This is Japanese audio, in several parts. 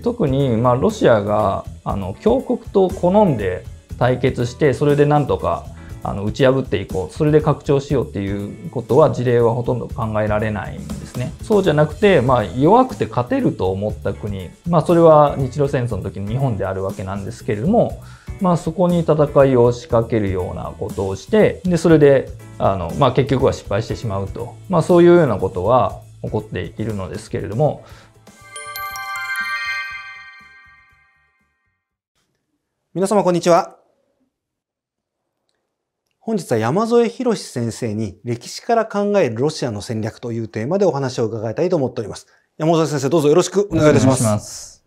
特に、まあ、ロシアがあの強国と好んで対決してそれでなんとかあの打ち破っていこうそれで拡張しようっていうことは事例はほとんど考えられないんですねそうじゃなくて、まあ、弱くて勝てると思った国、まあ、それは日露戦争の時の日本であるわけなんですけれども、まあ、そこに戦いを仕掛けるようなことをしてでそれであの、まあ、結局は失敗してしまうと、まあ、そういうようなことは起こっているのですけれども皆様こんにちは。本日は山添博先生に歴史から考えるロシアの戦略というテーマでお話を伺いたいと思っております。山添先生どうぞよろしくお願いいたします。ます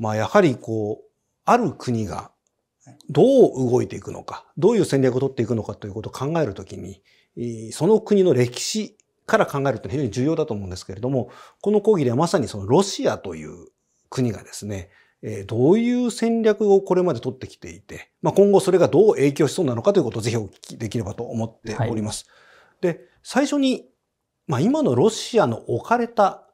まあやはりこう、ある国がどう動いていくのか、どういう戦略を取っていくのかということを考えるときに、その国の歴史から考えると非常に重要だと思うんですけれども、この講義ではまさにそのロシアという国がですね、えどういう戦略をこれまで取ってきていて、まあ、今後それがどう影響しそうなのかということをぜひお聞きできればと思っております。はい、で、最初に、まあ、今のロシアの置かれた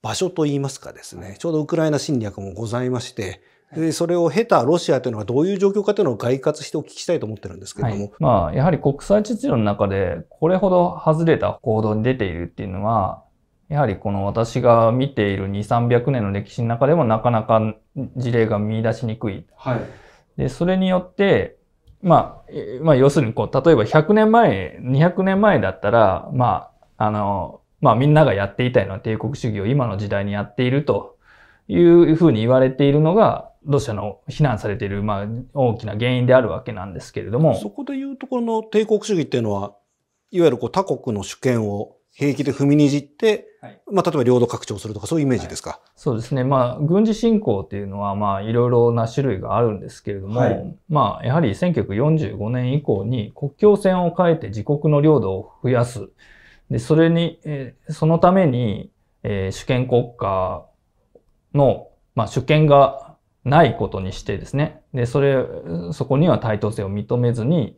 場所といいますかですね、ちょうどウクライナ侵略もございまして、でそれを経たロシアというのがどういう状況かというのを概括してお聞きしたいと思ってるんですけれども、はい。まあ、やはり国際秩序の中でこれほど外れた行動に出ているっていうのは、やはりこの私が見ている2、300年の歴史の中でもなかなか事例が見出しにくい。はい、で、それによって、まあ、まあ、要するにこう、例えば100年前、200年前だったら、まあ、あの、まあみんながやっていたような帝国主義を今の時代にやっているというふうに言われているのが、ロシアの非難されている、まあ、大きな原因であるわけなんですけれども。そこで言うところの帝国主義っていうのは、いわゆるこう他国の主権を平気で踏みにじって、まあ、例えば領土拡張するとかそういうイメージですか、はい、そうですね、まあ、軍事侵攻っていうのは、まあ、いろいろな種類があるんですけれども、はい、まあ、やはり1945年以降に国境線を変えて自国の領土を増やす。で、それに、えー、そのために、えー、主権国家の、まあ、主権がないことにしてですね。で、それ、そこには対等性を認めずに、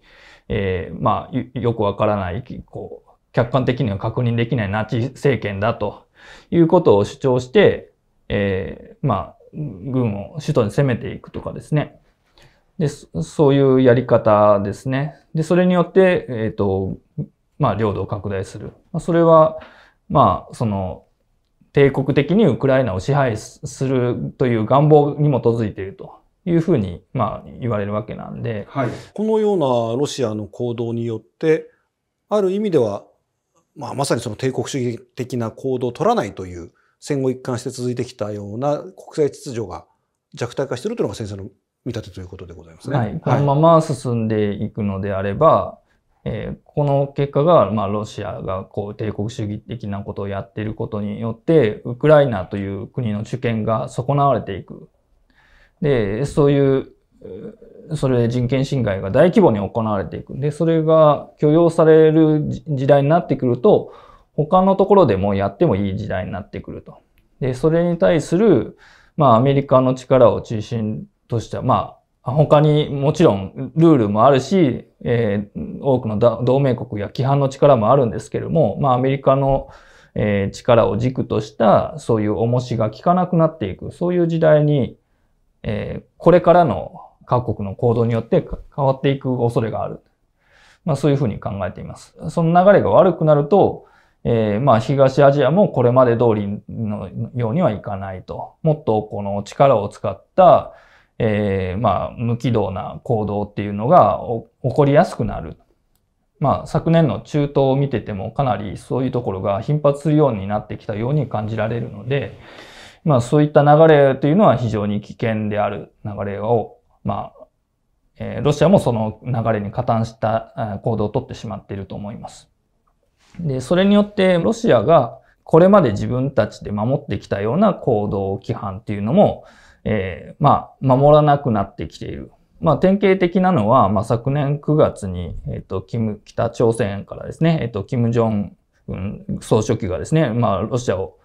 えー、まあ、よくわからない、こ客観的には確認できないナチ政権だということを主張して、えー、まあ、軍を首都に攻めていくとかですね。で、そういうやり方ですね。で、それによって、えっ、ー、と、まあ、領土を拡大する。まそれは、まあ、その、帝国的にウクライナを支配するという願望に基づいているというふうに、まあ、言われるわけなんで、はい、このようなロシアの行動によってある意味ではまあ、まさにその帝国主義的な行動を取らないという戦後一貫して続いてきたような国際秩序が弱体化しているというのが先生の見立てということでございますね。はい、このまま進んでいくのであれば、えー、この結果が、まあ、ロシアがこう帝国主義的なことをやっていることによってウクライナという国の主権が損なわれていく。でそういうそれ人権侵害が大規模に行われていく。で、それが許容される時代になってくると、他のところでもやってもいい時代になってくると。で、それに対する、まあ、アメリカの力を中心としては、まあ、他にもちろんルールもあるし、えー、多くの同盟国や規範の力もあるんですけれども、まあ、アメリカの、えー、力を軸とした、そういう重しが効かなくなっていく、そういう時代に、えー、これからの各国の行動によって変わっていく恐れがある。まあそういうふうに考えています。その流れが悪くなると、えー、まあ東アジアもこれまで通りのようにはいかないと。もっとこの力を使った、えー、まあ無軌道な行動っていうのが起こりやすくなる。まあ昨年の中東を見ててもかなりそういうところが頻発するようになってきたように感じられるので、まあそういった流れというのは非常に危険である流れをまあ、えロシアもその流れに加担した行動をとってしまっていると思います。で、それによってロシアがこれまで自分たちで守ってきたような行動規範っていうのも、えー、まあ、守らなくなってきている。まあ、典型的なのは、まあ、昨年9月に、えっ、ー、と、キム、北朝鮮からですね、えっ、ー、と、キム・ジョン、うん、総書記がですね、まあ、ロシアを、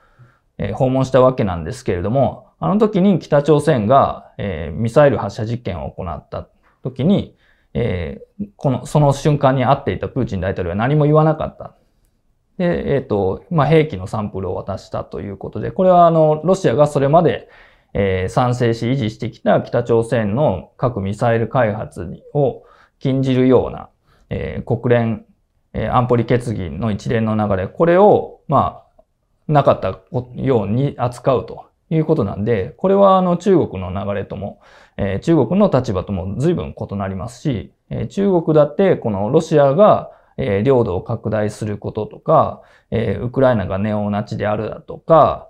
え訪問したわけなんですけれども、あの時に北朝鮮が、えー、ミサイル発射実験を行った時に、えー、この、その瞬間に会っていたプーチン大統領は何も言わなかった。で、えっ、ー、と、まあ、兵器のサンプルを渡したということで、これはあの、ロシアがそれまで、えー、賛成し維持してきた北朝鮮の核ミサイル開発を禁じるような、えー、国連、えー、安保理決議の一連の流れ、これを、まあ、なかったように扱うということなんで、これはあの中国の流れとも、えー、中国の立場とも随分異なりますし、えー、中国だってこのロシアが、えー、領土を拡大することとか、えー、ウクライナがネオナチであるだとか、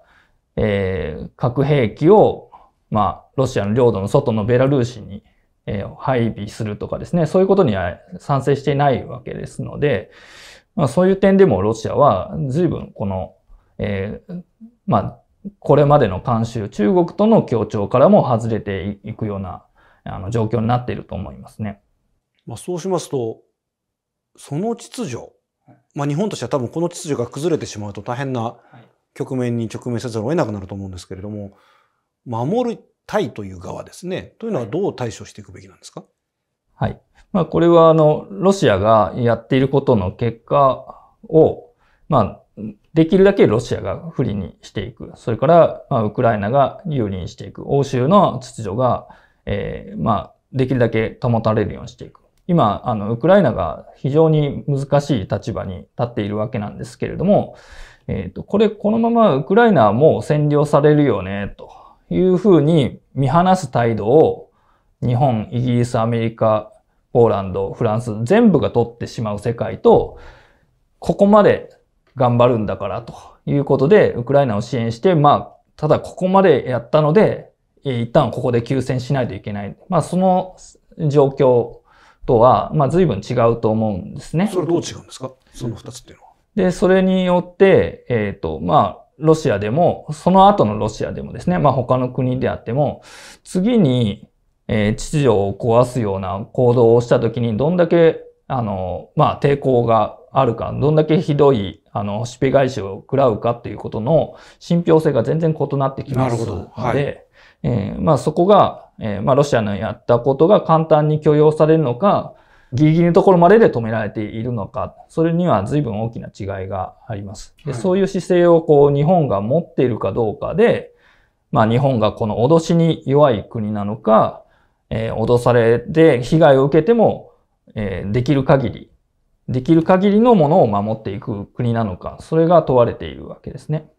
えー、核兵器を、まあ、ロシアの領土の外のベラルーシに、えー、配備するとかですね、そういうことには賛成していないわけですので、まあ、そういう点でもロシアは随分この、えー、まあ、これまでの慣習、中国との協調からも外れていくようなあの状況になっていると思いますね。まあ、そうしますと、その秩序、まあ、日本としては多分この秩序が崩れてしまうと大変な局面に直面せざるを得なくなると思うんですけれども、守りたいという側ですね。というのはどう対処していくべきなんですかはい。まあ、これはあの、ロシアがやっていることの結果を、まあ、できるだけロシアが不利にしていく。それから、まあ、ウクライナが有利にしていく。欧州の秩序が、えー、まあ、できるだけ保たれるようにしていく。今、あの、ウクライナが非常に難しい立場に立っているわけなんですけれども、えっ、ー、と、これ、このままウクライナはもう占領されるよね、というふうに見放す態度を日本、イギリス、アメリカ、ポーランド、フランス、全部が取ってしまう世界と、ここまで頑張るんだからということで、ウクライナを支援して、まあ、ただここまでやったので、一旦ここで休戦しないといけない。まあ、その状況とは、まあ、随分違うと思うんですね。それどう違うんですかその二つっていうのは。で、それによって、えっ、ー、と、まあ、ロシアでも、その後のロシアでもですね、まあ、他の国であっても、次に、えー、秩序を壊すような行動をしたときに、どんだけ、あの、まあ、抵抗があるか、どんだけひどい、あの、しぺ返しを食らうかっていうことの信憑性が全然異なってきますので、はい、えー、まあそこが、えー、まあロシアのやったことが簡単に許容されるのか、ギリギリのところまでで止められているのか、それには随分大きな違いがあります。でそういう姿勢をこう日本が持っているかどうかで、まあ日本がこの脅しに弱い国なのか、えー、脅されて被害を受けても、えー、できる限りできる限りのものを守っていく国なのか、それが問われているわけですね。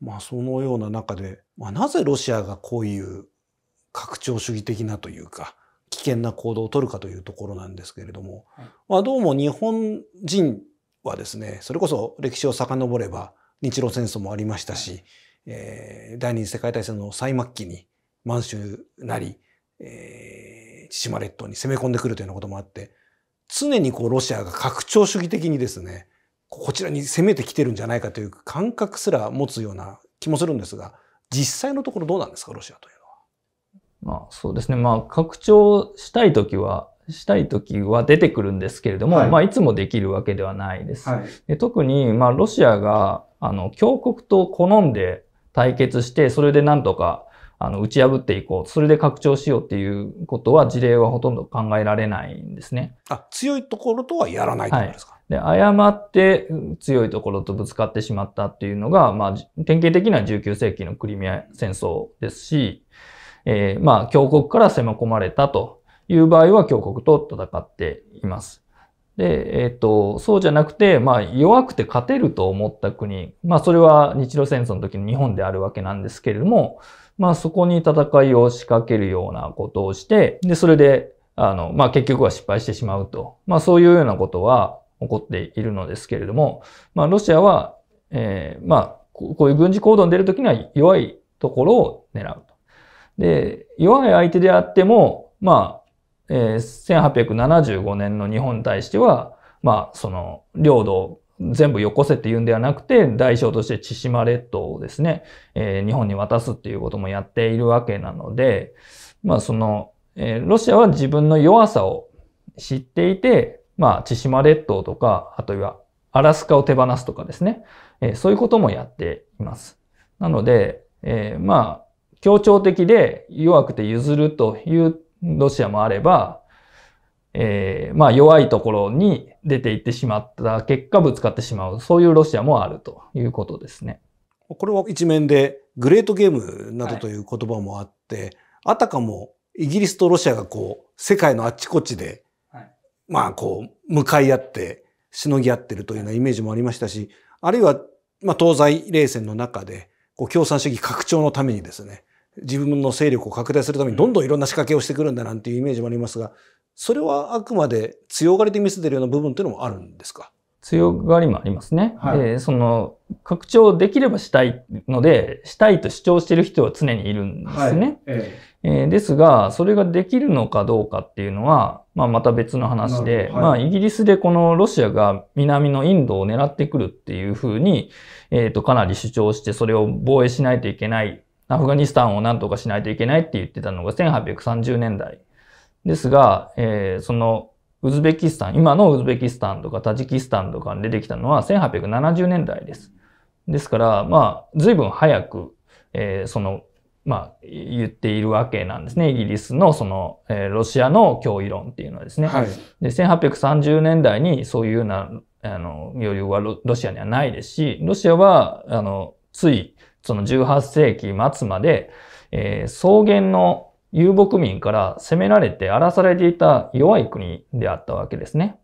まあ、そのような中で、まあ、なぜロシアがこういう拡張主義的なというか、危険な行動を取るかというところなんですけれども、まあ、どうも日本人はですね、それこそ歴史を遡れば、日露戦争もありましたし、えー、第二次世界大戦の最末期に満州なり、えー、千島列島に攻め込んでくるというようなこともあって、常にこうロシアが拡張主義的にですね、こちらに攻めてきてるんじゃないかという感覚すら持つような気もするんですが、実際のところどうなんですか、ロシアというのは。まあそうですね。まあ拡張したいときは、したいときは出てくるんですけれども、はい、まあいつもできるわけではないです。はい、で特に、まあロシアが、あの、強国と好んで対決して、それでなんとかあの打ち破っていこう、それで拡張しようっていうことは事例はほとんど考えられないんですね。あ強いところとはやらないというですか、はい、で誤って強いところとぶつかってしまったっていうのが、まあ、典型的な19世紀のクリミア戦争ですし、えー、まあ、強国から攻め込まれたという場合は強国と戦っています。で、えっ、ー、と、そうじゃなくて、まあ、弱くて勝てると思った国、まあ、それは日露戦争の時の日本であるわけなんですけれども、まあ、そこに戦いを仕掛けるようなことをして、で、それで、あの、まあ、結局は失敗してしまうと。まあ、そういうようなことは起こっているのですけれども、まあ、ロシアは、えー、まあ、こういう軍事行動に出るときには弱いところを狙うと。で、弱い相手であっても、まあ、え1875年の日本に対しては、まあ、その領土を全部よこせって言うんではなくて、代償として千島列島をですね、えー、日本に渡すっていうこともやっているわけなので、まあその、えー、ロシアは自分の弱さを知っていて、まあ千島列島とか、あとはアラスカを手放すとかですね、えー、そういうこともやっています。なので、えまあ、協調的で弱くて譲るというロシアもあれば、えー、まあ弱いところに出ていってしまった結果ぶつかってしまう、そういうロシアもあるということですね。これは一面でグレートゲームなどという言葉もあって、はい、あたかもイギリスとロシアがこう、世界のあっちこっちで、はい、まあこう、向かい合って、しのぎ合ってるというようなイメージもありましたし、あるいは、まあ東西冷戦の中で、こう共産主義拡張のためにですね、自分の勢力を拡大するためにどんどんいろんな仕掛けをしてくるんだなんていうイメージもありますが、それはあくまで強がりで見せてるような部分というのもあるんですか強がりもありますね。はい、で、その、拡張できればしたいので、したいと主張している人は常にいるんですね。はいええー、ですが、それができるのかどうかっていうのは、まあ、また別の話で、はい、まあ、イギリスでこのロシアが南のインドを狙ってくるっていうふうに、えっ、ー、と、かなり主張して、それを防衛しないといけないアフガニスタンを何とかしないといけないって言ってたのが1830年代。ですが、えー、そのウズベキスタン、今のウズベキスタンとかタジキスタンとかに出てきたのは1870年代です。ですから、まあ、随分早く、えー、その、まあ、言っているわけなんですね。イギリスのその、えー、ロシアの脅威論っていうのはですね。はい、で、1830年代にそういうような、あの、余裕はロシアにはないですし、ロシアは、あの、ついその18世紀末まで、えー、草原の遊牧民から攻められて荒らされていた弱い国であったわけですね。